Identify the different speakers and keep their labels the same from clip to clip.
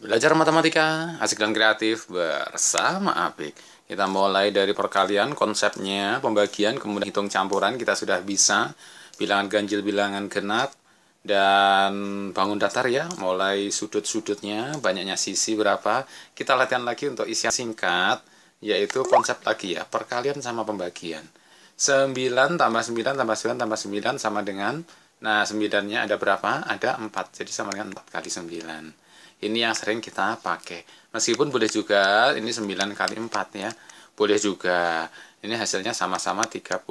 Speaker 1: Belajar matematika, asik dan kreatif bersama Apik. Kita mulai dari perkalian, konsepnya, pembagian, kemudian hitung campuran, kita sudah bisa. Bilangan ganjil, bilangan genap, dan bangun datar ya, mulai sudut-sudutnya, banyaknya sisi berapa. Kita latihan lagi untuk isian singkat, yaitu konsep lagi ya, perkalian sama pembagian. 9 tambah 9 tambah 9 tambah 9 sama dengan, nah 9-nya ada berapa? Ada 4, jadi sama dengan 4 kali 9. Ini yang sering kita pakai. Meskipun boleh juga ini 9 kali 4 ya. Boleh juga. Ini hasilnya sama-sama 36.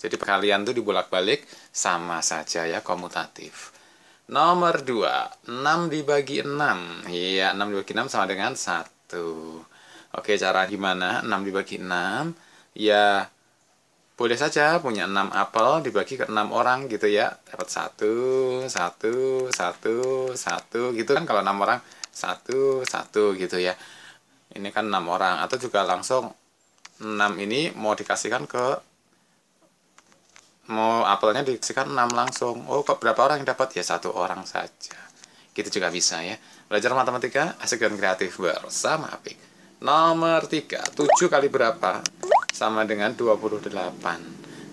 Speaker 1: Jadi perkalian tuh dibolak-balik sama saja ya komutatif. Nomor 2, 6 dibagi 6. Iya, 6 dibagi 6 sama dengan 1. Oke, cara gimana? 6 dibagi 6. Ya, boleh saja punya enam apel dibagi ke enam orang gitu ya dapat satu satu satu satu gitu kan kalau enam orang satu satu gitu ya ini kan enam orang atau juga langsung enam ini mau dikasihkan ke mau apelnya dikasihkan enam langsung oh kok berapa orang yang dapat ya satu orang saja gitu juga bisa ya belajar matematika asik dan kreatif bersama Apik nomor tiga tujuh kali berapa sama dengan 28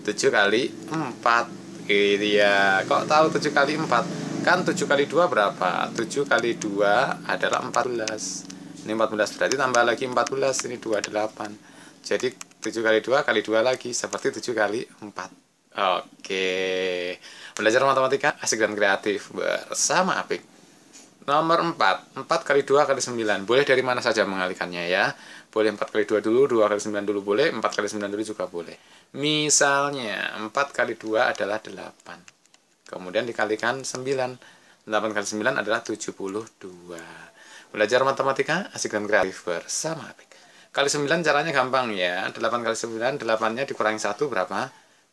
Speaker 1: 7 kali 4 gitu ya kok tahu 7 kali 4 kan 7 kali 2 berapa 7 kali 2 adalah 14 ini 14 berarti tambah lagi 14 ini 28 jadi 7 kali 2 kali 2 lagi seperti 7 kali 4 oke belajar matematika asik dan kreatif bersama Apik Nomor 4, 4 kali 2 kali 9. Boleh dari mana saja mengalihkannya ya. Boleh 4 kali 2 dulu, 2 kali 9 dulu boleh, 4 kali 9 dulu juga boleh. Misalnya, 4 kali 2 adalah 8. Kemudian dikalikan 9. 8 kali 9 adalah 72. Belajar matematika, asik dan kreatif bersama Kali 9 caranya gampang ya. 8 kali 9, 8-nya dikurangi 1 berapa?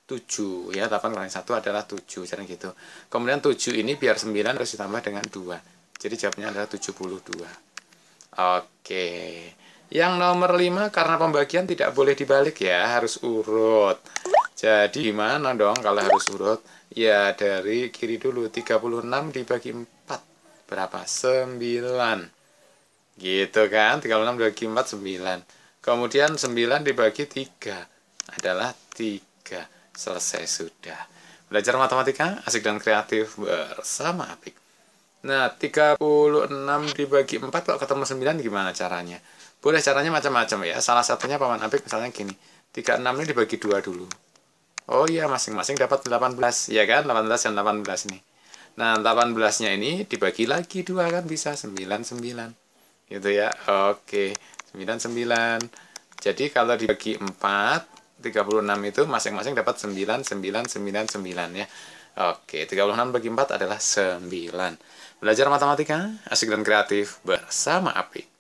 Speaker 1: 7 ya 8 kurang 1 adalah 7 jadi gitu kemudian 7 ini biar 9 harus ditambah dengan 2 jadi jawabnya adalah 72. Oke. Yang nomor 5 karena pembagian tidak boleh dibalik ya, harus urut. Jadi mana dong kalau harus urut? Ya dari kiri dulu 36 dibagi 4 berapa? 9. Gitu kan? 36 dibagi 4 9. Kemudian 9 dibagi 3 adalah 3. Selesai sudah. Belajar matematika asik dan kreatif bersama Apik. Nah, 36 dibagi 4 kalau ketemu 9 gimana caranya? Boleh caranya macam-macam ya. Salah satunya Paman Apik misalnya gini. 36 ini dibagi 2 dulu. Oh iya, masing-masing dapat 18, ya kan? 18 dan 18 ini. Nah, 18-nya ini dibagi lagi 2 kan bisa 99. Gitu ya. Oke, 99. Jadi kalau dibagi 4, 36 itu masing-masing dapat 9999 ya. Oke, 36 bagi 4 adalah 9. Belajar matematika, asik dan kreatif bersama Apik.